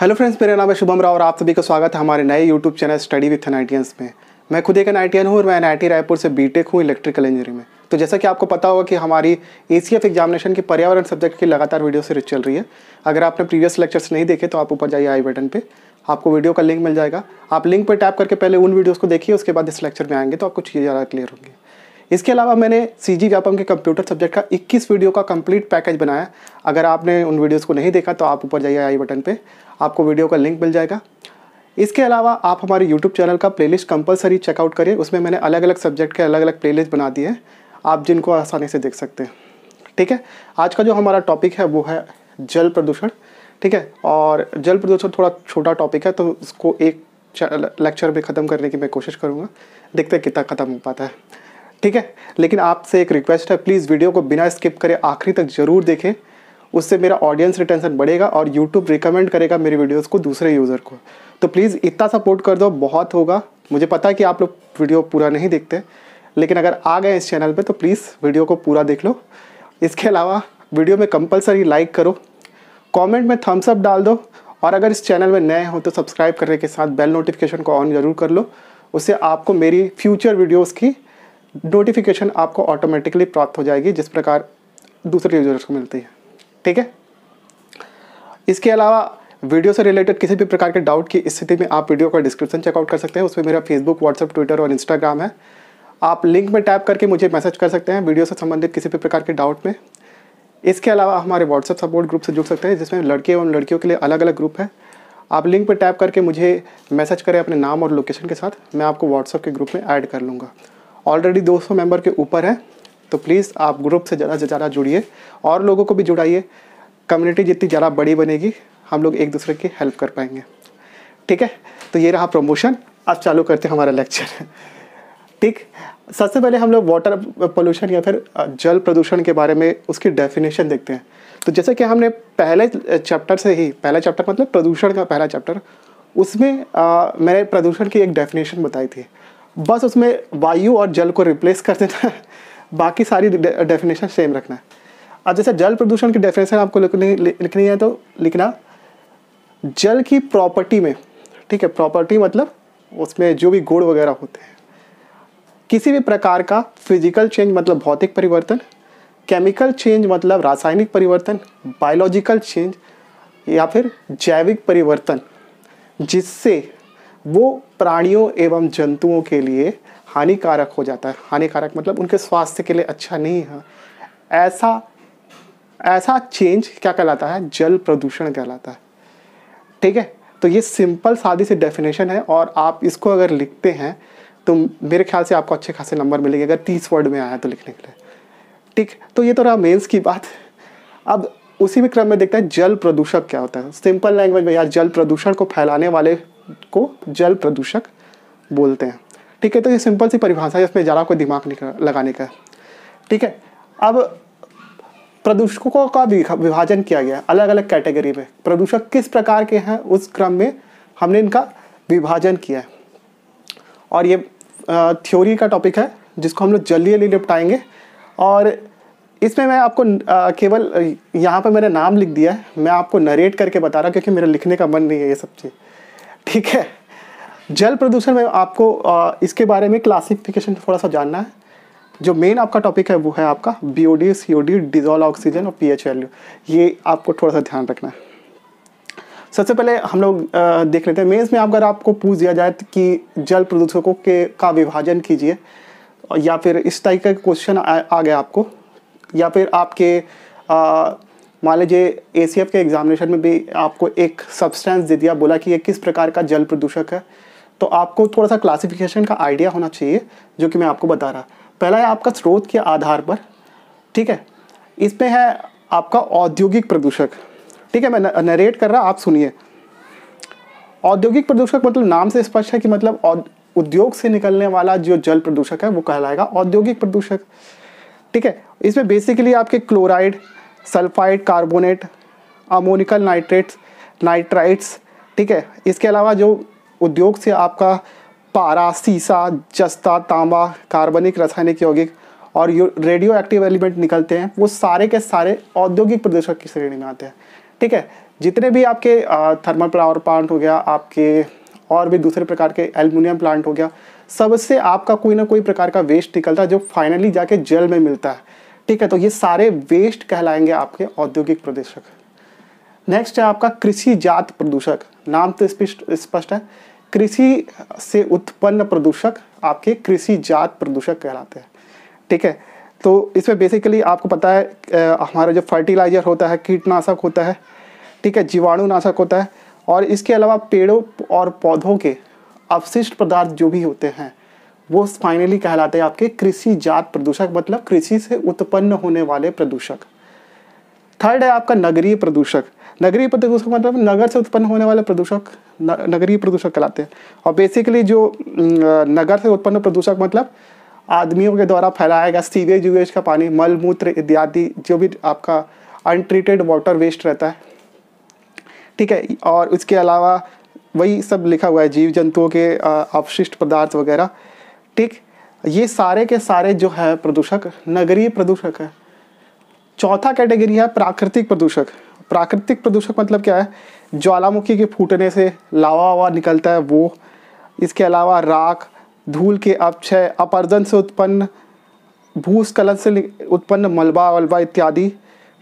hello friends मेरा नाम है शुभम राव और आप सभी का स्वागत है हमारे नए YouTube channel study with NITians में मैं खुद एक एनआईटियन हूँ और मैं एनआईटी रायपुर से बीटेक हूँ इलेक्ट्रिकल इंजीनियरिंग में तो जैसा कि आपको पता होगा कि हमारी ए सी एफ एग्जामिनेशन की पर्यावरण सब्जेक्ट की लगातार वीडियो सीरीज चल रही है अगर आपने प्रीवियस लेक्चर्स नहीं देखे तो आप ऊपर जाइए आई बटन पर आपको वीडियो का लिंक मिल जाएगा आप लिंक पर टैप करके पहले उन वीडियोज़ को देखिए उसके बाद इस लेक्चर में आएंगे तो आपको चीज़ें ज़्यादा क्लियर होंगी इसके अलावा मैंने सी जी व्यापम के कंप्यूटर सब्जेक्ट का 21 वीडियो का कंप्लीट पैकेज बनाया अगर आपने उन वीडियोस को नहीं देखा तो आप ऊपर जाइए आई बटन पे आपको वीडियो का लिंक मिल जाएगा इसके अलावा आप हमारे यूट्यूब चैनल का प्लेलिस्ट कंपलसरी चेकआउट करिए उसमें मैंने अलग अलग सब्जेक्ट के अलग अलग लिस्ट बना दिए आप जिनको आसानी से देख सकते हैं ठीक है आज का जो हमारा टॉपिक है वो है जल प्रदूषण ठीक है और जल प्रदूषण थोड़ा छोटा टॉपिक है तो उसको एक लेक्चर में ख़त्म करने की मैं कोशिश करूँगा देखते हैं कितना ख़त्म हो पाता है ठीक है लेकिन आपसे एक रिक्वेस्ट है प्लीज़ वीडियो को बिना स्किप करे आखिरी तक ज़रूर देखें उससे मेरा ऑडियंस रिटेंशन बढ़ेगा और यूट्यूब रिकमेंड करेगा मेरे वीडियोस को दूसरे यूज़र को तो प्लीज़ इतना सपोर्ट कर दो बहुत होगा मुझे पता है कि आप लोग वीडियो पूरा नहीं देखते लेकिन अगर आ गए इस चैनल पर तो प्लीज़ वीडियो को पूरा देख लो इसके अलावा वीडियो में कंपलसरी लाइक करो कमेंट में थम्स अप डाल दो और अगर इस चैनल में नए हो तो सब्सक्राइब करने के साथ बेल नोटिफिकेशन को ऑन ज़रूर कर लो उससे आपको मेरी फ्यूचर वीडियोज़ की नोटिफिकेशन आपको ऑटोमेटिकली प्राप्त हो जाएगी जिस प्रकार दूसरे यूजर्स को मिलती है ठीक है इसके अलावा वीडियो से रिलेटेड किसी भी प्रकार के डाउट की स्थिति में आप वीडियो का डिस्क्रिप्शन चेकआउट कर सकते हैं उसमें मेरा फेसबुक व्हाट्सअप ट्विटर और इंस्टाग्राम है आप लिंक में टैप करके मुझे मैसेज कर सकते हैं वीडियो से संबंधित किसी भी प्रकार के डाउट में इसके अलावा हमारे व्हाट्सअप सपोर्ट ग्रुप से जुड़ सकते हैं जिसमें लड़के और लड़कियों के लिए अलग अलग ग्रुप है आप लिंक पर टैप करके मुझे मैसेज करें अपने नाम और लोकेशन के साथ मैं आपको व्हाट्सअप के ग्रुप में ऐड कर लूँगा ऑलरेडी 200 मेंबर के ऊपर है तो प्लीज़ आप ग्रुप से ज़्यादा से ज़्यादा जुड़िए और लोगों को भी जुड़ाइए कम्युनिटी जितनी ज़्यादा बड़ी बनेगी हम लोग एक दूसरे की हेल्प कर पाएंगे ठीक है तो ये रहा प्रमोशन अब चालू करते हैं हमारा लेक्चर ठीक सबसे पहले हम लोग वाटर पोल्यूशन या फिर जल प्रदूषण के बारे में उसकी डेफिनेशन देखते हैं तो जैसे कि हमने पहले चैप्टर से ही पहला चैप्टर मतलब प्रदूषण का पहला चैप्टर उसमें आ, मैंने प्रदूषण की एक डेफिनेशन बताई थी बस उसमें वायु और जल को रिप्लेस कर देना है बाकी सारी डेफिनेशन सेम रखना है अब जैसे जल प्रदूषण की डेफिनेशन आपको लिखनी है तो लिखना जल की प्रॉपर्टी में ठीक है प्रॉपर्टी मतलब उसमें जो भी गुड़ वगैरह होते हैं किसी भी प्रकार का फिजिकल चेंज मतलब भौतिक परिवर्तन केमिकल चेंज मतलब रासायनिक परिवर्तन बायोलॉजिकल चेंज या फिर जैविक परिवर्तन जिससे वो प्राणियों एवं जंतुओं के लिए हानिकारक हो जाता है हानिकारक मतलब उनके स्वास्थ्य के लिए अच्छा नहीं है ऐसा ऐसा चेंज क्या कहलाता है जल प्रदूषण कहलाता है ठीक है तो ये सिंपल सादी से डेफिनेशन है और आप इसको अगर लिखते हैं तो मेरे ख्याल से आपको अच्छे खासे नंबर मिलेंगे अगर तीस वर्ड में आया तो लिखने के लिए ठीक तो ये तो रहा मेन्स की बात अब उसी भी क्रम में देखते हैं जल प्रदूषक क्या होता है सिंपल लैंग्वेज में यार जल प्रदूषण को फैलाने वाले को जल प्रदूषक बोलते हैं ठीक है तो ये सिंपल सी परिभाषा है इसमें ज़्यादा कोई दिमाग नहीं लगाने का ठीक है अब प्रदूषकों का विभाजन किया गया अलग अलग कैटेगरी में प्रदूषक किस प्रकार के हैं उस क्रम में हमने इनका विभाजन किया है और ये थ्योरी का टॉपिक है जिसको हम लोग जल्दी जल्दी निपटाएंगे और इसमें मैं आपको केवल यहाँ पर मैंने नाम लिख दिया है मैं आपको नरेट करके बता रहा हूँ क्योंकि मेरा लिखने का मन नहीं है ये सब चीज़ ठीक है जल प्रदूषण में आपको आ, इसके बारे में क्लासिफिकेशन थोड़ा सा जानना है जो मेन आपका टॉपिक है वो है आपका B O D C O D dissolve oxygen और पी एच वैल्यू ये आपको थोड़ा सा ध्यान रखना है सबसे पहले हम लोग देख लेते हैं मेंस में अगर आपको पूछ दिया जाए तो कि जल प्रदूषकों के का विभाजन कीजिए या फिर इस टाइप का क्वेश्चन आ, आ गया आपको या फिर आपके आ, मान लीजिए ए सी एफ के एग्जामिनेशन में भी आपको एक सब्सटेंस दे दिया बोला कि ये किस प्रकार का जल प्रदूषक है तो आपको थोड़ा सा क्लासिफिकेशन का आइडिया होना चाहिए जो कि मैं आपको बता रहा पहला है आपका स्रोत के आधार पर ठीक है इसमें है आपका औद्योगिक प्रदूषक ठीक है मैं नरेट कर रहा आप सुनिए औद्योगिक प्रदूषक मतलब नाम से स्पष्ट है कि मतलब उद्योग से निकलने वाला जो जल प्रदूषक है वो कहलाएगा औद्योगिक प्रदूषक ठीक है इसमें बेसिकली आपके chloride sulphide carbonate ammoniacal nitrates nitrites ठीक है इसके अलावा जो उद्योग से आपका पारा सीसा जस्ता तांबा कार्बनिक रासायनिक यौगिक और रेडियो एक्टिव एलिमेंट निकलते हैं वो सारे के सारे औद्योगिक प्रदूषक की श्रेणी में आते हैं ठीक है जितने भी आपके थर्मल पावर प्लांट हो गया आपके और भी दूसरे प्रकार के एल्यूमिनियम प्लांट हो गया सबसे आपका कोई ना कोई प्रकार का वेस्ट निकलता है जो फाइनली जाके जल में मिलता है ठीक है तो ये सारे वेस्ट कहलाएंगे आपके औद्योगिक प्रदूषक नेक्स्ट है आपका कृषि जात प्रदूषक नाम तो स्पष्ट है कृषि से उत्पन्न प्रदूषक आपके कृषि जात प्रदूषक कहलाते हैं ठीक है तो इसमें बेसिकली आपको पता है हमारा जो फर्टिलाइजर होता है कीटनाशक होता है ठीक है जीवाणुनाशक होता है और इसके अलावा पेड़ों और पौधों के अवशिष्ट पदार्थ जो भी होते हैं वो फाइनली कहलाते हैं आपके कृषि जात प्रदूषक मतलब कृषि से उत्पन्न होने वाले प्रदूषक थर्ड है आपका नगरीय प्रदूषक नगरीय प्रदूषक मतलब नगर से उत्पन्न होने वाले प्रदूषक नगरीय प्रदूषक कहलाते हैं और बेसिकली जो नगर से उत्पन्न प्रदूषक मतलब आदमियों के द्वारा फैलाया गया सीवेज वेज का पानी मल मूत्र इत्यादि जो भी आपका अनट्रीटेड वाटर वेस्ट रहता है ठीक है और उसके अलावा वही सब लिखा हुआ है जीव जंतुओं के अपशिष्ट पदार्थ वगैरह ठीक ये सारे के सारे जो है प्रदूषक नगरीय प्रदूषक है चौथा कैटेगरी है प्राकृतिक प्रदूषक प्राकृतिक प्रदूषक मतलब क्या है ज्वालामुखी के फूटने से लावा वावा निकलता है वो इसके अलावा राख धूल के अपक्षय अपर्जन से उत्पन्न भूस्खलन से उत्पन्न मलबा वलबा इत्यादि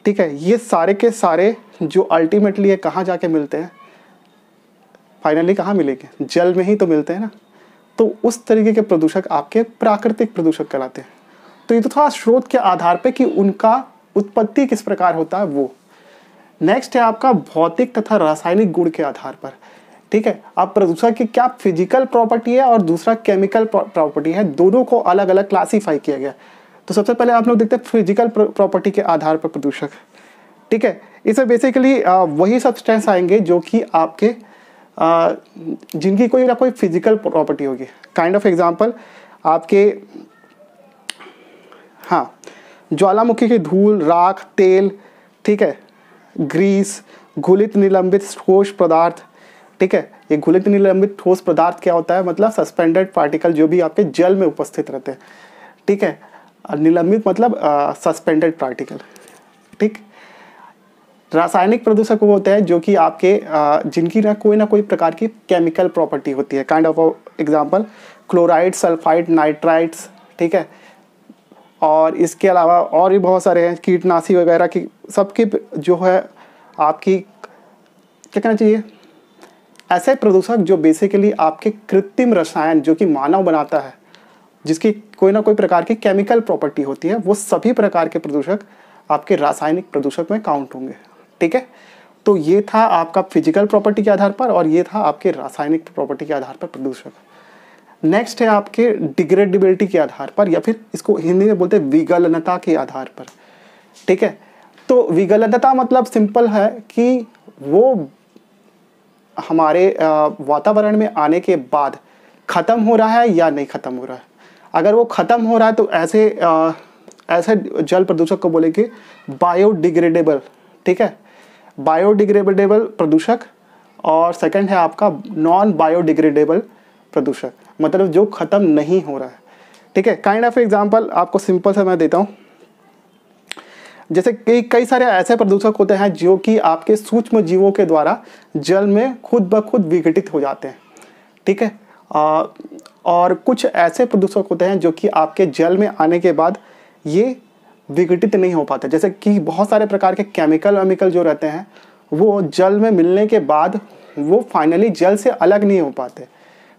ठीक है ये सारे के सारे जो अल्टीमेटली ये कहाँ जाके मिलते हैं फाइनली कहाँ मिलेंगे जल में ही तो मिलते हैं ना तो उस तरीके के प्रदूषक आपके प्राकृतिक प्रदूषक कहलाते हैं तो ये तो था स्रोत के आधार पर कि उनका उत्पत्ति किस प्रकार होता है वो नेक्स्ट है आपका भौतिक तथा रासायनिक गुण के आधार पर ठीक है अब प्रदूषक की क्या फिजिकल प्रॉपर्टी है और दूसरा केमिकल प्रॉपर्टी है दोनों को अलग अलग क्लासीफाई किया गया तो सबसे पहले आप लोग देखते हैं फिजिकल प्रॉपर्टी के आधार पर प्रदूषक ठीक है इसमें बेसिकली वही सब्सटेंस आएंगे जो कि आपके जिनकी कोई ना कोई फिजिकल प्रॉपर्टी होगी काइंड ऑफ एग्जांपल आपके हाँ ज्वालामुखी की धूल राख तेल ठीक है ग्रीस घुलित निलंबित ठोस पदार्थ ठीक है ये घुलित निलंबित ठोस पदार्थ क्या होता है मतलब सस्पेंडेड पार्टिकल जो भी आपके जल में उपस्थित रहते हैं ठीक है निलंबित मतलब सस्पेंडेड पार्टिकल ठीक रासायनिक प्रदूषक वो होते हैं जो कि आपके जिनकी ना कोई ना कोई प्रकार की केमिकल प्रॉपर्टी होती है kind of example chloride sulphide nitrides ठीक है और इसके अलावा और भी बहुत सारे हैं कीटनाशी वगैरह की सबके जो है आपकी क्या कहना चाहिए ऐसे प्रदूषक जो बेसिकली आपके कृत्रिम रसायन जो कि मानव बनाता है जिसकी कोई ना कोई प्रकार की केमिकल प्रॉपर्टी होती है वो सभी प्रकार के प्रदूषक आपके रासायनिक प्रदूषक में काउंट होंगे ठीक है तो ये था आपका फिजिकल प्रॉपर्टी के आधार पर और ये था आपके रासायनिक प्रॉपर्टी के आधार पर प्रदूषण नेक्स्ट है आपके डिग्रेडिबिलिटी के आधार पर या फिर इसको हिंदी में बोलते हैं विगलनता के आधार पर ठीक है तो विगलनता मतलब सिंपल है कि वो हमारे वातावरण में आने के बाद ख़त्म हो रहा है या नहीं ख़त्म हो रहा है अगर वो ख़त्म हो रहा है तो ऐसे आ, ऐसे जल प्रदूषक को बोलेंगे बायोडिग्रेडेबल ठीक है बायोडिग्रेडेबल प्रदूषक और सेकंड है आपका नॉन बायोडिग्रेडेबल प्रदूषक मतलब जो ख़त्म नहीं हो रहा है ठीक है काइंड ऑफ एग्जाम्पल आपको सिंपल सा मैं देता हूँ जैसे कई कई सारे ऐसे प्रदूषक होते हैं जो कि आपके सूक्ष्म जीवों के द्वारा जल में खुद ब खुद विघटित हो जाते हैं ठीक है आ, और कुछ ऐसे प्रदूषक होते हैं जो कि आपके जल में आने के बाद ये विघटित नहीं हो पाते जैसे कि बहुत सारे प्रकार के केमिकल वेमिकल जो रहते हैं वो जल में मिलने के बाद वो फाइनली जल से अलग नहीं हो पाते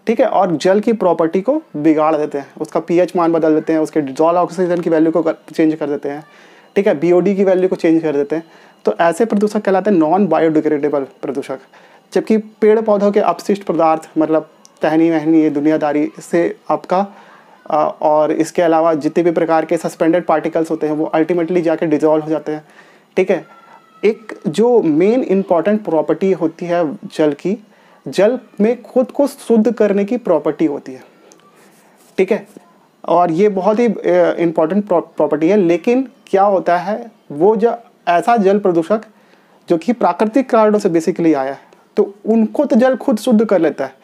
ठीक है और जल की प्रॉपर्टी को बिगाड़ देते हैं उसका पीएच मान बदल देते हैं उसके डिजॉल ऑक्सीजन की वैल्यू को चेंज कर देते हैं ठीक है बीओडी की वैल्यू को चेंज कर देते हैं तो ऐसे प्रदूषक कहलाते हैं नॉन बायोडिग्रेडेबल प्रदूषक जबकि पेड़ पौधों के अपशिष्ट पदार्थ मतलब तहनी वहनी ये दुनियादारी से आपका और इसके अलावा जितने भी प्रकार के सस्पेंडेड पार्टिकल्स होते हैं वो अल्टीमेटली जाके डिजॉल्व हो जाते हैं ठीक है एक जो मेन इम्पॉर्टेंट प्रॉपर्टी होती है जल की जल में खुद को शुद्ध करने की प्रॉपर्टी होती है ठीक है और ये बहुत ही इम्पॉर्टेंट प्रॉपर्टी है लेकिन क्या होता है वो जो ऐसा जल प्रदूषक जो कि प्राकृतिक कारणों से बेसिकली आया है तो उनको तो जल खुद शुद्ध कर लेता है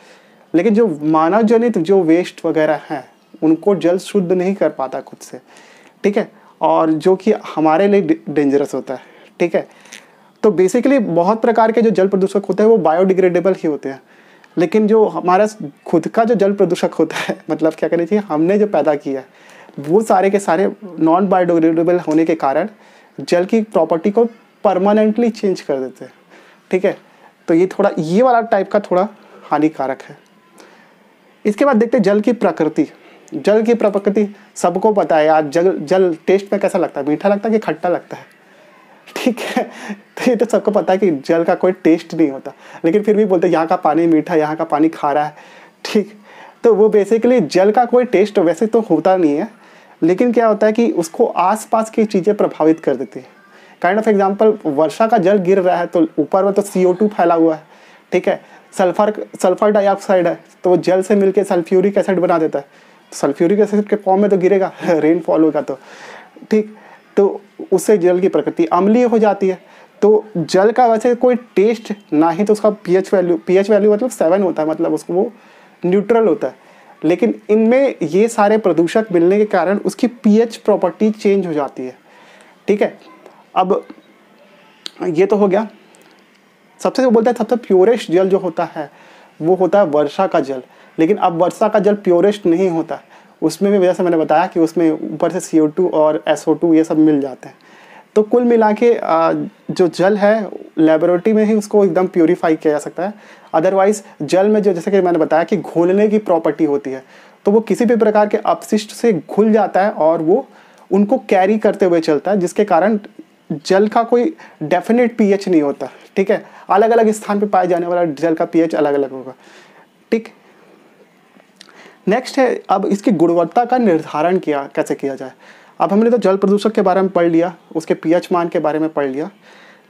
लेकिन जो मानव जनित जो वेस्ट वगैरह हैं उनको जल शुद्ध नहीं कर पाता खुद से ठीक है और जो कि हमारे लिए डेंजरस होता है ठीक है तो बेसिकली बहुत प्रकार के जो जल प्रदूषक होते हैं वो बायोडिग्रेडेबल ही होते हैं लेकिन जो हमारा खुद का जो जल प्रदूषक होता है मतलब क्या कहना चाहिए हमने जो पैदा किया है वो सारे के सारे नॉन बायोडिग्रेडेबल होने के कारण जल की प्रॉपर्टी को परमानेंटली चेंज कर देते हैं ठीक है तो ये थोड़ा ये वाला टाइप का थोड़ा हानिकारक है इसके बाद देखते हैं जल की प्रकृति जल की प्रकृति सबको पता है आज जल जल टेस्ट में कैसा लगता है मीठा लगता है कि खट्टा लगता है ठीक है तो ये तो सबको पता है कि जल का कोई टेस्ट नहीं होता लेकिन फिर भी बोलते हैं यहाँ का पानी मीठा यहाँ का पानी खारा है ठीक तो वो बेसिकली जल का कोई टेस्ट वैसे तो होता नहीं है लेकिन क्या होता है कि उसको आसपास की चीज़ें प्रभावित कर देती है काइंड ऑफ एग्जाम्पल वर्षा का जल गिर रहा है तो ऊपर में तो सी फैला हुआ है ठीक है सल्फर सल्फर डाइऑक्साइड है तो वो जल से मिलके सल्फ्यूरिक एसिड बना देता है सल्फ्यूरिक एसिड के फॉर्म में तो गिरेगा रेनफॉल होगा तो ठीक तो उससे जल की प्रकृति अम्लीय हो जाती है तो जल का वैसे कोई टेस्ट ना ही तो उसका पीएच वैल्यू पीएच वैल्यू मतलब सेवन होता है मतलब उसको वो न्यूट्रल होता है लेकिन इनमें ये सारे प्रदूषक मिलने के कारण उसकी पीएच प्रॉपर्टी चेंज हो जाती है ठीक है अब ये तो हो गया सबसे जो बोलते हैं सबसे प्योरेस्ट जल जो होता है वो होता है वर्षा का जल लेकिन अब वर्षा का जल प्योरेस्ट नहीं होता उसमें भी वजह से मैंने बताया कि उसमें ऊपर से सी और एस ये सब मिल जाते हैं तो कुल मिला के जो जल है लेबोरेटरी में ही उसको एकदम प्योरीफाई किया जा सकता है अदरवाइज जल में जो जैसे कि मैंने बताया कि घोलने की प्रॉपर्टी होती है तो वो किसी भी प्रकार के अपशिष्ट से घुल जाता है और वो उनको कैरी करते हुए चलता है जिसके कारण जल का कोई डेफिनेट पीएच नहीं होता ठीक है अलग अलग स्थान पर पाए जाने वाला जल का पीएच अलग अलग होगा ठीक नेक्स्ट है अब इसकी गुणवत्ता का निर्धारण किया कैसे किया जाए अब हमने तो जल प्रदूषक के बारे में पढ़ लिया उसके पीएच मान के बारे में पढ़ लिया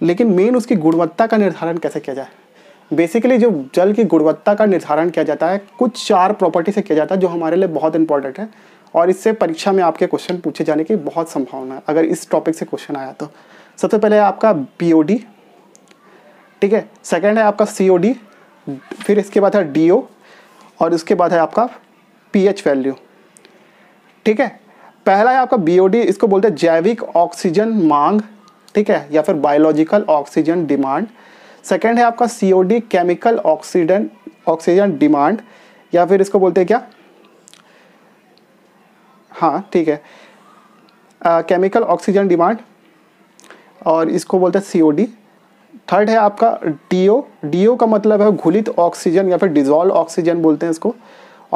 लेकिन मेन उसकी गुणवत्ता का निर्धारण कैसे किया जाए बेसिकली जो जल की गुणवत्ता का निर्धारण किया जाता है कुछ चार प्रॉपर्टी से किया जाता है जो हमारे लिए बहुत इंपॉर्टेंट है और इससे परीक्षा में आपके क्वेश्चन पूछे जाने की बहुत संभावना है अगर इस टॉपिक से क्वेश्चन आया तो सबसे पहले आपका बी ठीक है सेकेंड है आपका सी फिर इसके बाद है डी और इसके बाद है आपका पीएच वैल्यू ठीक है पहला है आपका बीओडी इसको बोलते हैं जैविक ऑक्सीजन मांग ठीक है या फिर बायोलॉजिकल ऑक्सीजन डिमांड सेकेंड है आपका COD chemical oxygen oxygen demand या फिर इसको बोलते हैं क्या हाँ ठीक है केमिकल ऑक्सीजन डिमांड और इसको बोलते हैं सीओडी थर्ड है आपका डीओ डीओ का मतलब है घुलित ऑक्सीजन या फिर डिजॉल्व ऑक्सीजन बोलते हैं इसको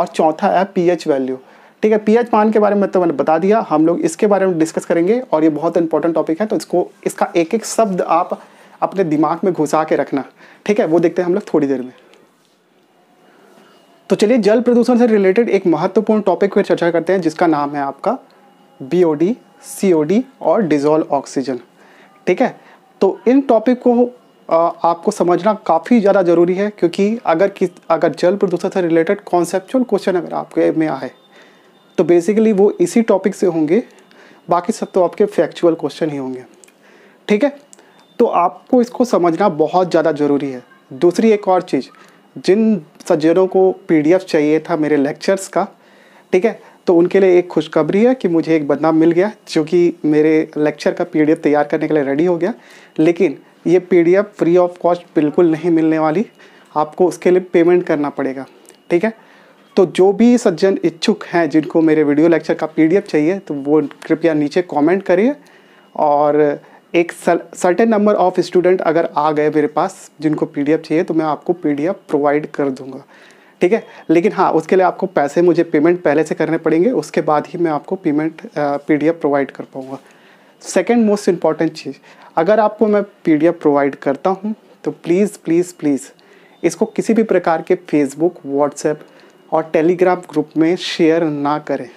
और चौथा है पीएच वैल्यू ठीक है पीएच मान के बारे में तो मैंने बता दिया हम लोग इसके बारे में डिस्कस करेंगे और ये बहुत इंपॉर्टेंट टॉपिक है तो इसको इसका एक एक शब्द आप अपने दिमाग में घुसा के रखना ठीक है वो देखते हैं हम लोग थोड़ी देर में तो चलिए जल प्रदूषण से रिलेटेड एक महत्वपूर्ण टॉपिक पर चर्चा करते हैं जिसका नाम है आपका बी ओ और डिजोल्व ऑक्सीजन ठीक है तो इन टॉपिक को आपको समझना काफ़ी ज़्यादा ज़रूरी है क्योंकि अगर किस अगर जल प्रदूषण से रिलेटेड कॉन्सेप्चुअल क्वेश्चन अगर आपके में आए तो बेसिकली वो इसी टॉपिक से होंगे बाकी सब तो आपके फैक्चुअल क्वेश्चन ही होंगे ठीक है तो आपको इसको समझना बहुत ज़्यादा ज़रूरी है दूसरी एक और चीज़ जिन सज्जनों को पी चाहिए था मेरे लेक्चर्स का ठीक है तो उनके लिए एक खुशखबरी है कि मुझे एक बदनाम मिल गया जो कि मेरे लेक्चर का पी तैयार करने के लिए रेडी हो गया लेकिन ये पी फ्री ऑफ कॉस्ट बिल्कुल नहीं मिलने वाली आपको उसके लिए पेमेंट करना पड़ेगा ठीक है तो जो भी सज्जन इच्छुक हैं जिनको मेरे वीडियो लेक्चर का पी चाहिए तो वो कृपया नीचे कमेंट करिए और एक सर्टेन नंबर ऑफ स्टूडेंट अगर आ गए मेरे पास जिनको पी चाहिए तो मैं आपको पी प्रोवाइड कर दूंगा ठीक है लेकिन हाँ उसके लिए आपको पैसे मुझे पेमेंट पहले से करने पड़ेंगे उसके बाद ही मैं आपको पेमेंट पीडीएफ प्रोवाइड कर पाऊँगा सेकेंड मोस्ट इम्पॉर्टेंट चीज़ अगर आपको मैं पी प्रोवाइड करता हूँ तो प्लीज़ प्लीज़ प्लीज़ इसको किसी भी प्रकार के फेसबुक व्हाट्सएप और टेलीग्राम ग्रुप में शेयर ना करें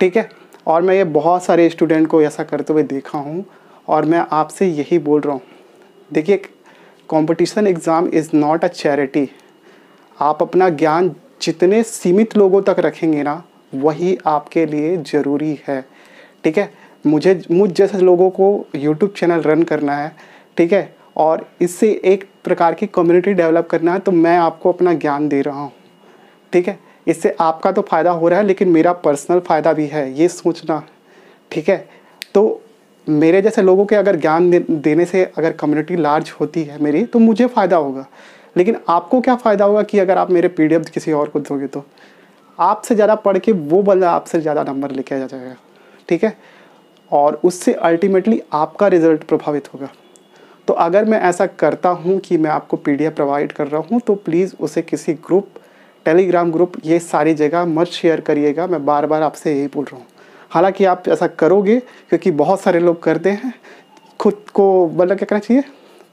ठीक है और मैं ये बहुत सारे स्टूडेंट को ऐसा करते हुए देखा हूँ और मैं आपसे यही बोल रहा हूँ देखिए competition exam is not a charity आप अपना ज्ञान जितने सीमित लोगों तक रखेंगे ना वही आपके लिए ज़रूरी है ठीक है मुझे मुझ जैसे लोगों को यूट्यूब चैनल रन करना है ठीक है और इससे एक प्रकार की कम्युनिटी डेवलप करना है तो मैं आपको अपना ज्ञान दे रहा हूँ ठीक है इससे आपका तो फ़ायदा हो रहा है लेकिन मेरा पर्सनल फ़ायदा भी है ये सोचना ठीक है तो मेरे जैसे लोगों के अगर ज्ञान देने से अगर कम्युनिटी लार्ज होती है मेरी तो मुझे फ़ायदा होगा लेकिन आपको क्या फ़ायदा होगा कि अगर आप मेरे पी किसी और को दोगे तो आपसे ज़्यादा पढ़ के वो बंदा आपसे ज़्यादा नंबर लेके आ जाएगा ठीक है और उससे अल्टीमेटली आपका रिजल्ट प्रभावित होगा तो अगर मैं ऐसा करता हूँ कि मैं आपको पी प्रोवाइड कर रहा हूँ तो प्लीज़ उसे किसी ग्रुप टेलीग्राम ग्रुप ये सारी जगह मत शेयर करिएगा मैं बार बार आपसे यही बोल रहा हूँ हालांकि आप ऐसा करोगे क्योंकि बहुत सारे लोग करते हैं खुद को मतलब क्या करना चाहिए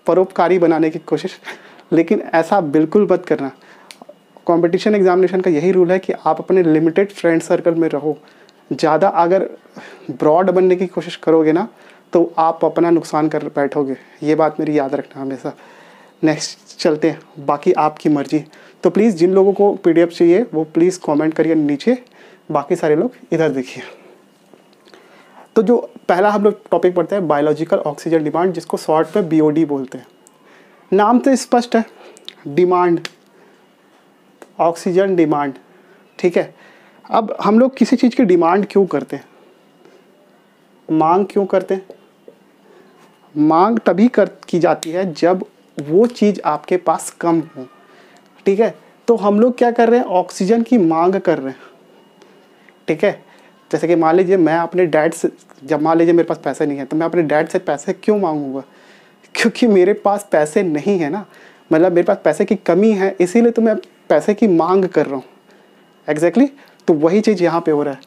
परोपकारी बनाने की कोशिश लेकिन ऐसा बिल्कुल मत करना कंपटीशन एग्जामिनेशन का यही रूल है कि आप अपने लिमिटेड फ्रेंड सर्कल में रहो ज़्यादा अगर ब्रॉड बनने की कोशिश करोगे ना तो आप अपना नुकसान कर बैठोगे ये बात मेरी याद रखना हमेशा नेक्स्ट चलते हैं बाकी आपकी मर्जी तो प्लीज़ जिन लोगों को पी चाहिए वो प्लीज़ कॉमेंट करिए नीचे बाकी सारे लोग इधर देखिए तो जो पहला हम लोग टॉपिक पढ़ते हैं बायोलॉजिकल ऑक्सीजन डिमांड जिसको शॉर्ट में बी बोलते हैं नाम तो स्पष्ट है डिमांड ऑक्सीजन डिमांड ठीक है अब हम लोग किसी चीज़ की डिमांड क्यों करते हैं मांग क्यों करते हैं मांग तभी कर की जाती है जब वो चीज़ आपके पास कम हो ठीक है तो हम लोग क्या कर रहे हैं ऑक्सीजन की मांग कर रहे हैं ठीक है जैसे कि मान लीजिए मैं अपने डैड से जब मान लीजिए मेरे पास पैसे नहीं है तो मैं अपने डैड से पैसे क्यों मांगूंगा क्योंकि मेरे पास पैसे नहीं है ना मतलब मेरे पास पैसे की कमी है इसीलिए तो मैं पैसे की मांग कर रहा हूँ एग्जैक्टली exactly, तो वही चीज़ यहाँ पे हो रहा है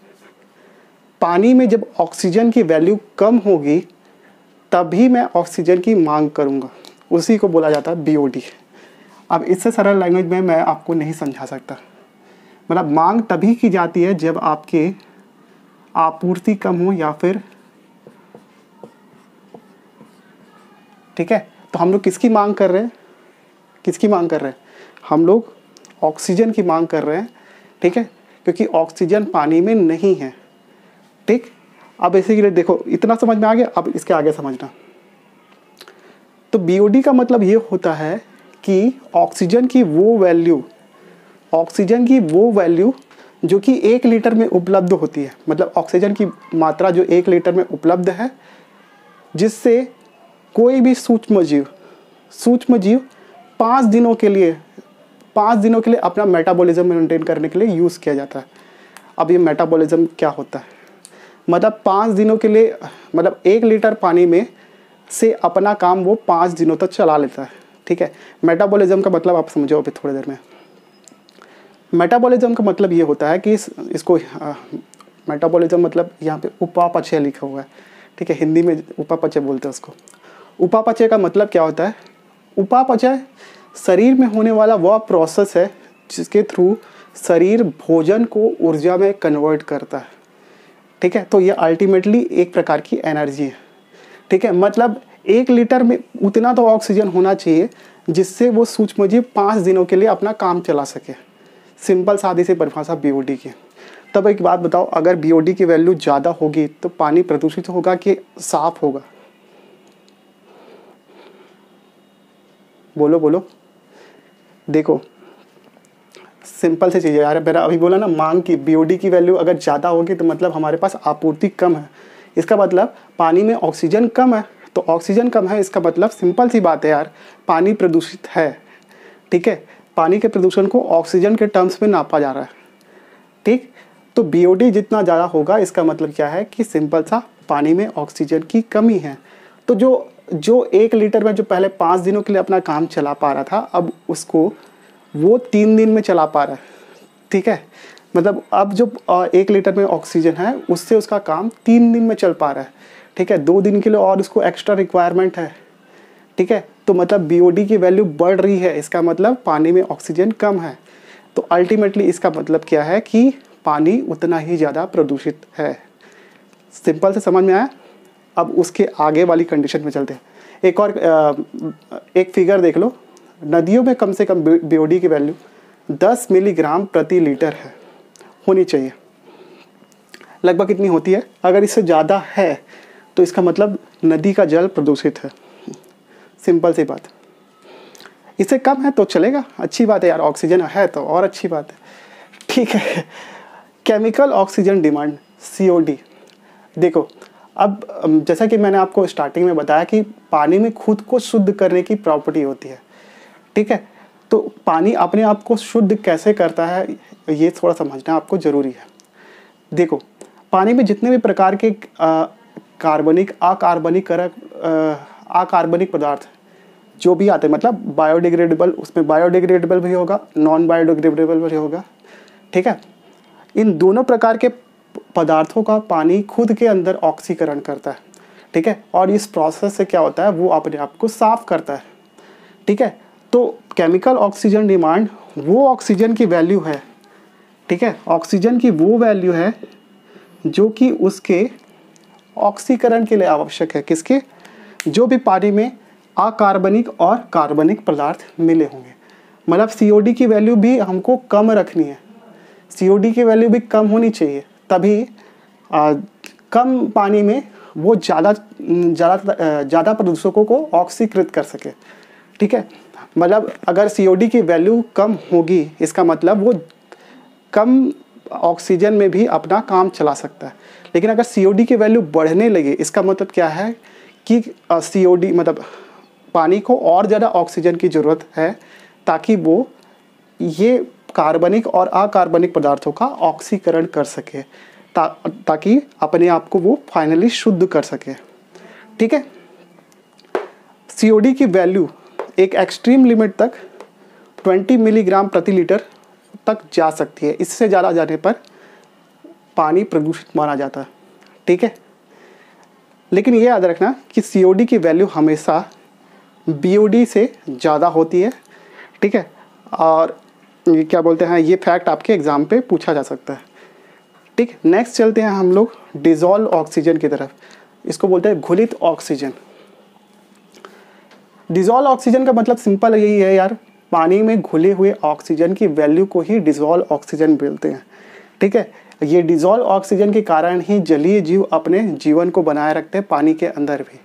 पानी में जब ऑक्सीजन की वैल्यू कम होगी तभी मैं ऑक्सीजन की मांग करूँगा उसी को बोला जाता है बी अब इससे सरल लैंग्वेज में मैं आपको नहीं समझा सकता मतलब मांग तभी की जाती है जब आपके आपूर्ति कम हो या फिर ठीक है तो हम लोग किसकी मांग कर रहे हैं किसकी मांग कर रहे हैं हम लोग ऑक्सीजन की मांग कर रहे हैं ठीक है क्योंकि ऑक्सीजन पानी में नहीं है ठीक अब ऐसे के लिए देखो इतना समझ में आ गया अब इसके आगे समझना तो बी का मतलब ये होता है कि ऑक्सीजन की वो वैल्यू ऑक्सीजन की वो वैल्यू जो कि एक लीटर में उपलब्ध होती है मतलब ऑक्सीजन की मात्रा जो एक लीटर में उपलब्ध है जिससे कोई भी सूक्ष्म जीव सूक्ष्म जीव पाँच दिनों के लिए पाँच दिनों के लिए अपना मेटाबॉलिज्म मेंटेन करने के लिए यूज़ किया जाता है अब ये मेटाबॉलिज्म क्या होता है मतलब पाँच दिनों के लिए मतलब एक लीटर पानी में से अपना काम वो पाँच दिनों तक चला लेता है ठीक है मेटाबॉलिज्म का मतलब आप समझो अभी थोड़ी देर में मेटाबॉलिज्म का मतलब ये होता है कि इस, इसको मेटाबॉलिज्म मतलब यहाँ पे उपापचय लिखा हुआ है ठीक है हिंदी में उपापचय बोलते हैं उसको उपापचय का मतलब क्या होता है उपापचय शरीर में होने वाला वह प्रोसेस है जिसके थ्रू शरीर भोजन को ऊर्जा में कन्वर्ट करता है ठीक है तो यह अल्टीमेटली एक प्रकार की एनर्जी है ठीक है मतलब एक लीटर में उतना तो ऑक्सीजन होना चाहिए जिससे वो सूक्ष्मजीव पाँच दिनों के लिए अपना काम चला सके सिंपल सादी से परिभाषा बीओडी की तब एक बात बताओ अगर बीओडी की वैल्यू ज़्यादा होगी तो पानी प्रदूषित होगा कि साफ होगा बोलो बोलो देखो सिंपल से चीज़ है यार मेरा अभी बोला ना मांग की बी की वैल्यू अगर ज़्यादा होगी तो मतलब हमारे पास आपूर्ति कम है इसका मतलब पानी में ऑक्सीजन कम है तो ऑक्सीजन कम है इसका मतलब सिंपल सी बात है यार पानी प्रदूषित है ठीक है पानी के प्रदूषण को ऑक्सीजन के टर्म्स में नापा जा रहा है ठीक तो बी जितना ज़्यादा होगा इसका मतलब क्या है कि सिंपल सा पानी में ऑक्सीजन की कमी है तो जो जो एक लीटर में जो पहले पाँच दिनों के लिए अपना काम चला पा रहा था अब उसको वो तीन दिन में चला पा रहा है ठीक है मतलब अब जो एक लीटर में ऑक्सीजन है उससे उसका काम तीन दिन में चल पा रहा है ठीक है दो दिन के लिए और उसको एक्स्ट्रा रिक्वायरमेंट है ठीक है तो मतलब बी की वैल्यू बढ़ रही है इसका मतलब पानी में ऑक्सीजन कम है तो अल्टीमेटली इसका मतलब क्या है कि पानी उतना ही ज़्यादा प्रदूषित है सिंपल से समझ में आया अब उसके आगे वाली कंडीशन में चलते हैं एक और एक फिगर देख लो नदियों में कम से कम बी की वैल्यू 10 मिलीग्राम प्रति लीटर है होनी चाहिए लगभग इतनी होती है अगर इससे ज़्यादा है तो इसका मतलब नदी का जल प्रदूषित है सिंपल सी बात इससे कम है तो चलेगा अच्छी बात है यार ऑक्सीजन है तो और अच्छी बात है ठीक है केमिकल ऑक्सीजन डिमांड सी देखो अब जैसा कि मैंने आपको स्टार्टिंग में बताया कि पानी में खुद को शुद्ध करने की प्रॉपर्टी होती है ठीक है तो पानी अपने आप को शुद्ध कैसे करता है ये थोड़ा समझना आपको ज़रूरी है देखो पानी में जितने भी प्रकार के कार्बनिक अकार्बनिक अकार्बनिक पदार्थ जो भी आते हैं मतलब बायोडिग्रेडेबल उसमें बायोडिग्रेडेबल भी होगा नॉन बायोडिग्रेडेबल भी होगा ठीक है इन दोनों प्रकार के पदार्थों का पानी खुद के अंदर ऑक्सीकरण करता है ठीक है और इस प्रोसेस से क्या होता है वो अपने आप को साफ करता है ठीक है तो केमिकल ऑक्सीजन डिमांड वो ऑक्सीजन की वैल्यू है ठीक है ऑक्सीजन की वो वैल्यू है जो कि उसके ऑक्सीकरण के लिए आवश्यक है किसके जो भी पानी में अकार्बनिक और कार्बनिक पदार्थ मिले होंगे मतलब सी की वैल्यू भी हमको कम रखनी है सी की वैल्यू भी कम होनी चाहिए तभी आ, कम पानी में वो ज़्यादा ज़्यादा ज़्यादा प्रदूषकों को ऑक्सीकृत कर सके ठीक है मतलब अगर सी की वैल्यू कम होगी इसका मतलब वो कम ऑक्सीजन में भी अपना काम चला सकता है लेकिन अगर सी की वैल्यू बढ़ने लगे इसका मतलब क्या है कि सी मतलब पानी को और ज़्यादा ऑक्सीजन की ज़रूरत है ताकि वो ये कार्बनिक और अकार्बनिक पदार्थों का ऑक्सीकरण कर सके ता, ताकि अपने आप को वो फाइनली शुद्ध कर सके ठीक है सी की वैल्यू एक एक्सट्रीम लिमिट तक 20 मिलीग्राम प्रति लीटर तक जा सकती है इससे ज़्यादा जाने पर पानी प्रदूषित माना जाता है ठीक है लेकिन ये याद रखना कि सी की वैल्यू हमेशा बी से ज़्यादा होती है ठीक है और ये क्या बोलते हैं ये फैक्ट आपके एग्ज़ाम पे पूछा जा सकता है ठीक नेक्स्ट चलते हैं हम लोग डिजोल्व ऑक्सीजन की तरफ इसको बोलते हैं घुलित ऑक्सीजन डिजोल्व ऑक्सीजन का मतलब सिंपल यही है यार पानी में घुले हुए ऑक्सीजन की वैल्यू को ही डिजोल्व ऑक्सीजन बोलते हैं ठीक है ये डिजोल्व ऑक्सीजन के कारण ही जलीय जीव अपने जीवन को बनाए रखते हैं पानी के अंदर भी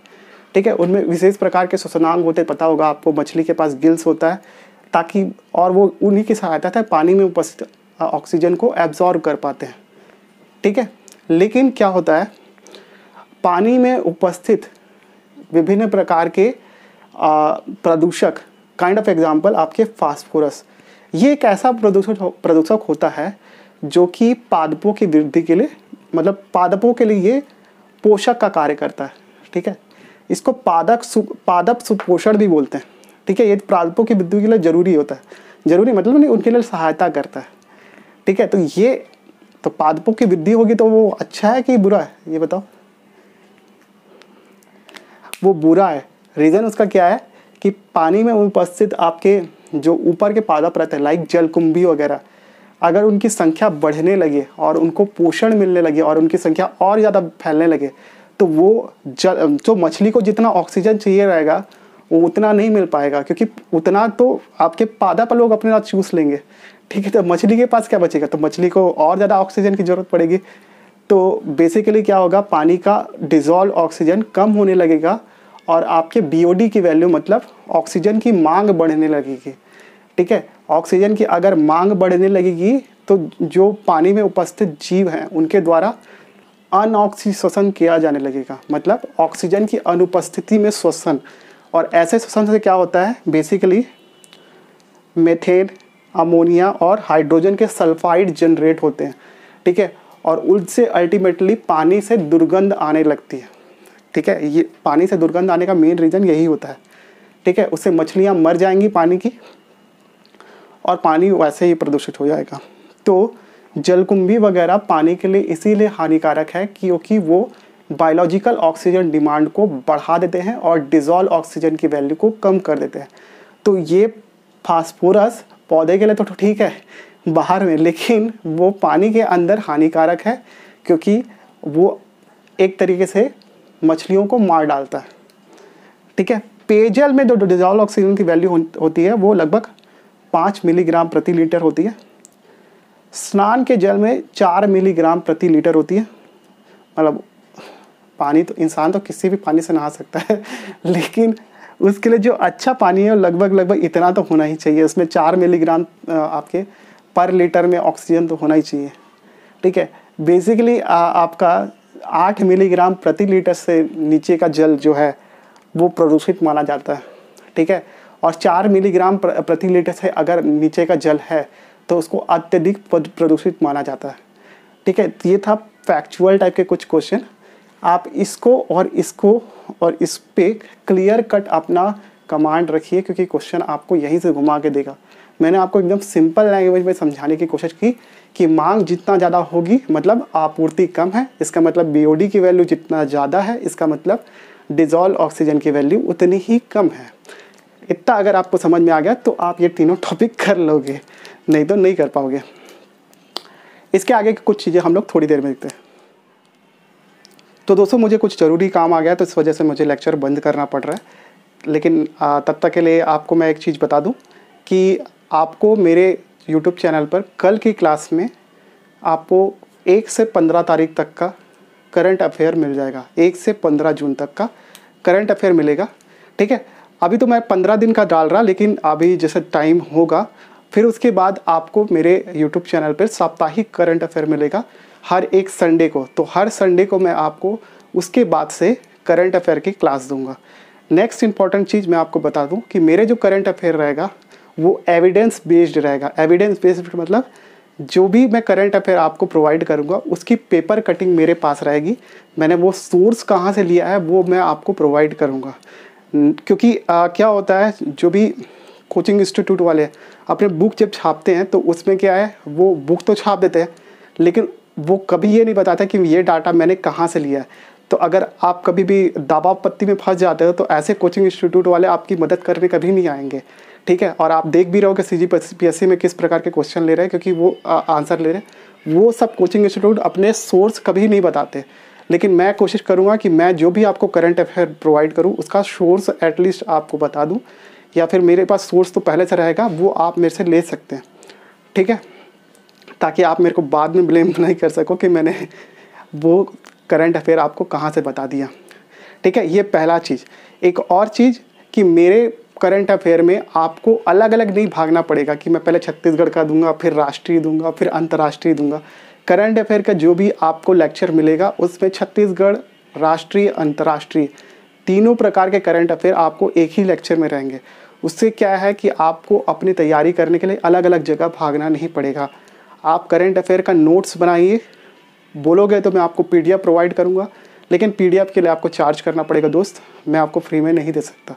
ठीक है उनमें विशेष प्रकार के श्वसनांग होते पता होगा आपको मछली के पास गिल्स होता है ताकि और वो उन्हीं की सहायता से पानी में उपस्थित ऑक्सीजन को एब्जॉर्व कर पाते हैं ठीक है लेकिन क्या होता है पानी में उपस्थित विभिन्न प्रकार के प्रदूषक काइंड ऑफ एग्जाम्पल आपके फास्फोरस ये एक ऐसा प्रदूषक प्रदूषक होता है जो कि पादपों की वृद्धि के लिए मतलब पादपों के लिए ये पोषक का कार्य करता है ठीक है इसको पादक सु, पादप सुपोषण भी बोलते हैं ठीक है ये प्राल्पों की बुद्धि के लिए ज़रूरी होता है ज़रूरी मतलब नहीं उनके लिए सहायता करता है ठीक है तो ये तो पादपों की वृद्धि होगी तो वो अच्छा है कि बुरा है ये बताओ वो बुरा है रीज़न उसका क्या है कि पानी में उपस्थित आपके जो ऊपर के पादप रहते हैं लाइक जलकुंभी वगैरह अगर उनकी संख्या बढ़ने लगे और उनको पोषण मिलने लगे और उनकी संख्या और ज़्यादा फैलने लगे तो वो जल जो तो मछली को जितना ऑक्सीजन चाहिए रहेगा वो उतना नहीं मिल पाएगा क्योंकि उतना तो आपके पादा पर लोग अपने साथ चूस लेंगे ठीक है तो मछली के पास क्या बचेगा तो मछली को और ज़्यादा ऑक्सीजन की ज़रूरत पड़ेगी तो बेसिकली क्या होगा पानी का डिजॉल्व ऑक्सीजन कम होने लगेगा और आपके बी की वैल्यू मतलब ऑक्सीजन की मांग बढ़ने लगेगी ठीक है ऑक्सीजन की अगर मांग बढ़ने लगेगी तो जो पानी में उपस्थित जीव हैं उनके द्वारा अनऑक्सी श्वसन किया जाने लगेगा मतलब ऑक्सीजन की अनुपस्थिति में श्वसन और ऐसे श्वसन से क्या होता है बेसिकली मेथेन अमोनिया और हाइड्रोजन के सल्फाइड जनरेट होते हैं ठीक है और उनसे अल्टीमेटली पानी से दुर्गंध आने लगती है ठीक है ये पानी से दुर्गंध आने का मेन रीज़न यही होता है ठीक है उससे मछलियाँ मर जाएंगी पानी की और पानी वैसे ही प्रदूषित हो जाएगा तो जलकुंभी वगैरह पानी के लिए इसीलिए हानिकारक है क्योंकि वो बायोलॉजिकल ऑक्सीजन डिमांड को बढ़ा देते हैं और डिजॉल्व ऑक्सीजन की वैल्यू को कम कर देते हैं तो ये फास्फोरस पौधे के लिए तो ठीक है बाहर में लेकिन वो पानी के अंदर हानिकारक है क्योंकि वो एक तरीके से मछलियों को मार डालता है ठीक है पेयजल में जो डिजॉल्व ऑक्सीजन की वैल्यू होती है वो लगभग पाँच मिलीग्राम प्रति लीटर होती है स्नान के जल में चार मिलीग्राम प्रति लीटर होती है मतलब पानी तो इंसान तो किसी भी पानी से नहा सकता है लेकिन उसके लिए जो अच्छा पानी है लगभग लगभग इतना तो होना ही चाहिए उसमें चार मिलीग्राम आपके पर लीटर में ऑक्सीजन तो होना ही चाहिए ठीक है बेसिकली आपका आठ मिलीग्राम प्रति लीटर से नीचे का जल जो है वो प्रदूषित माना जाता है ठीक है और चार मिलीग्राम प्रति लीटर से अगर नीचे का जल है तो उसको अत्यधिक प्रदूषित माना जाता है ठीक है तो ये था फैक्चुअल टाइप के कुछ क्वेश्चन आप इसको और इसको और इस पर क्लियर कट अपना कमांड रखिए क्योंकि क्वेश्चन आपको यहीं से घुमा के देगा मैंने आपको एकदम सिंपल लैंग्वेज में समझाने की कोशिश की कि मांग जितना ज़्यादा होगी मतलब आपूर्ति कम है इसका मतलब बी की वैल्यू जितना ज़्यादा है इसका मतलब डिजॉल्व ऑक्सीजन की वैल्यू उतनी ही कम है इतना अगर आपको समझ में आ गया तो आप ये तीनों टॉपिक कर लोगे नहीं तो नहीं कर पाओगे इसके आगे कुछ चीज़ें हम लोग थोड़ी देर में देखते हैं तो दोस्तों मुझे कुछ ज़रूरी काम आ गया तो इस वजह से मुझे लेक्चर बंद करना पड़ रहा है लेकिन तब तक के लिए आपको मैं एक चीज़ बता दूँ कि आपको मेरे YouTube चैनल पर कल की क्लास में आपको एक से पंद्रह तारीख तक का करंट अफेयर मिल जाएगा एक से पंद्रह जून तक का करंट अफेयर मिलेगा ठीक है अभी तो मैं पंद्रह दिन का डाल रहा लेकिन अभी जैसे टाइम होगा फिर उसके बाद आपको मेरे यूट्यूब चैनल पर साप्ताहिक करंट अफेयर मिलेगा हर एक संडे को तो हर संडे को मैं आपको उसके बाद से करंट अफेयर की क्लास दूंगा नेक्स्ट इंपॉर्टेंट चीज़ मैं आपको बता दूं कि मेरे जो करंट अफेयर रहेगा वो एविडेंस बेस्ड रहेगा एविडेंस बेस्ड मतलब जो भी मैं करंट अफेयर आपको प्रोवाइड करूँगा उसकी पेपर कटिंग मेरे पास रहेगी मैंने वो सोर्स कहाँ से लिया है वो मैं आपको प्रोवाइड करूँगा क्योंकि आ, क्या होता है जो भी कोचिंग इंस्टीट्यूट वाले अपने बुक जब छापते हैं तो उसमें क्या है वो बुक तो छाप देते हैं लेकिन वो कभी ये नहीं बताता कि ये डाटा मैंने कहाँ से लिया है तो अगर आप कभी भी दबाव पत्ती में फंस जाते हो तो ऐसे कोचिंग इंस्टीट्यूट वाले आपकी मदद करने कभी नहीं आएंगे ठीक है और आप देख भी रहो कि सी जी पी में किस प्रकार के क्वेश्चन ले रहे हैं क्योंकि वो आ, आंसर ले रहे हैं वो सब कोचिंग इंस्टीट्यूट अपने सोर्स कभी नहीं बताते लेकिन मैं कोशिश करूँगा कि मैं जो भी आपको करंट अफेयर प्रोवाइड करूँ उसका सोर्स एटलीस्ट आपको बता दूँ या फिर मेरे पास सोर्स तो पहले से रहेगा वो आप मेरे से ले सकते हैं ठीक है ताकि आप मेरे को बाद में ब्लेम नहीं कर सको कि मैंने वो करंट अफेयर आपको कहाँ से बता दिया ठीक है ये पहला चीज़ एक और चीज़ कि मेरे करंट अफेयर में आपको अलग अलग नहीं भागना पड़ेगा कि मैं पहले छत्तीसगढ़ का दूंगा फिर राष्ट्रीय दूंगा फिर अंतर्राष्ट्रीय दूंगा करंट अफेयर का जो भी आपको लेक्चर मिलेगा उसमें छत्तीसगढ़ राष्ट्रीय अंतर्राष्ट्रीय तीनों प्रकार के करंट अफेयर आपको एक ही लेक्चर में रहेंगे उससे क्या है कि आपको अपनी तैयारी करने के लिए अलग अलग जगह भागना नहीं पड़ेगा आप करेंट अफेयर का नोट्स बनाइए बोलोगे तो मैं आपको पी प्रोवाइड करूँगा लेकिन पी के लिए आपको चार्ज करना पड़ेगा दोस्त मैं आपको फ्री में नहीं दे सकता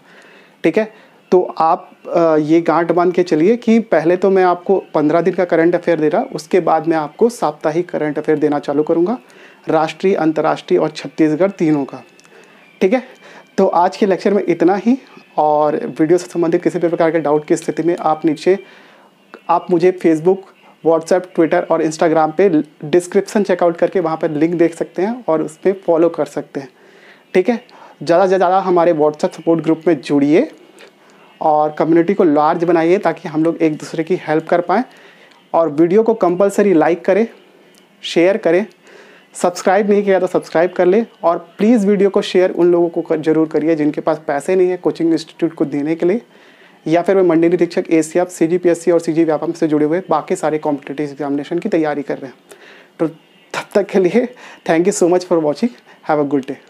ठीक है तो आप ये गांठ बांध के चलिए कि पहले तो मैं आपको पंद्रह दिन का करंट अफेयर दे रहा उसके बाद मैं आपको साप्ताहिक करंट अफेयर देना चालू करूँगा राष्ट्रीय अंतर्राष्ट्रीय और छत्तीसगढ़ तीनों का ठीक है तो आज के लेक्चर में इतना ही और वीडियो से संबंधित किसी भी प्रकार के डाउट की स्थिति में आप नीचे आप मुझे फेसबुक व्हाट्सएप ट्विटर और इंस्टाग्राम पे डिस्क्रिप्शन चेकआउट करके वहाँ पर लिंक देख सकते हैं और उस पर फॉलो कर सकते हैं ठीक है ज़्यादा से ज़्यादा हमारे व्हाट्सएप सपोर्ट ग्रुप में जुड़िए और कम्युनिटी को लार्ज बनाइए ताकि हम लोग एक दूसरे की हेल्प कर पाएँ और वीडियो को कंपलसरी लाइक करें शेयर करें सब्सक्राइब नहीं किया तो सब्सक्राइब कर ले और प्लीज़ वीडियो को शेयर उन लोगों को कर, जरूर करिए जिनके पास पैसे नहीं है कोचिंग इंस्टीट्यूट को देने के लिए या फिर वे मंडली निरीक्षक ए सी सी जी पी एस सी और सी जी व्यापम से जुड़े हुए बाकी सारे कॉम्पिटेटिव एग्जामिनेशन की तैयारी कर रहे हैं तो तब तक के लिए thank you so much for watching have a good day